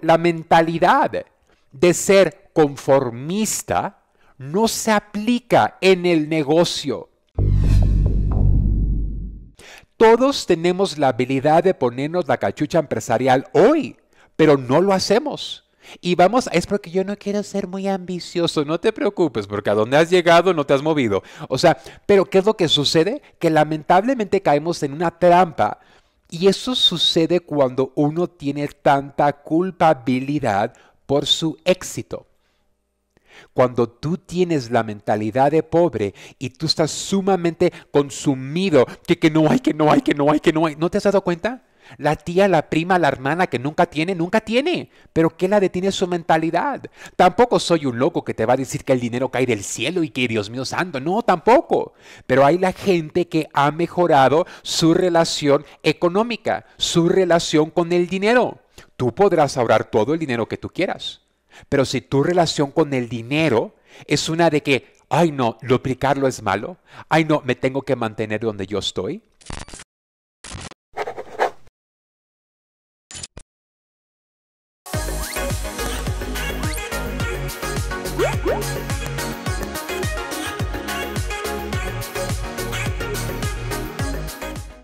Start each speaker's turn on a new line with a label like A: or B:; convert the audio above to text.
A: La mentalidad de ser conformista no se aplica en el negocio. Todos tenemos la habilidad de ponernos la cachucha empresarial hoy, pero no lo hacemos. Y vamos, es porque yo no quiero ser muy ambicioso, no te preocupes, porque a donde has llegado no te has movido. O sea, pero ¿qué es lo que sucede? Que lamentablemente caemos en una trampa y eso sucede cuando uno tiene tanta culpabilidad por su éxito. Cuando tú tienes la mentalidad de pobre y tú estás sumamente consumido, que, que no hay, que no hay, que no hay, que no hay, ¿no te has dado cuenta? La tía, la prima, la hermana que nunca tiene, nunca tiene. Pero ¿qué la detiene su mentalidad? Tampoco soy un loco que te va a decir que el dinero cae del cielo y que Dios mío santo. No, tampoco. Pero hay la gente que ha mejorado su relación económica, su relación con el dinero. Tú podrás ahorrar todo el dinero que tú quieras. Pero si tu relación con el dinero es una de que, ay no, duplicarlo es malo, ay no, me tengo que mantener donde yo estoy. Thank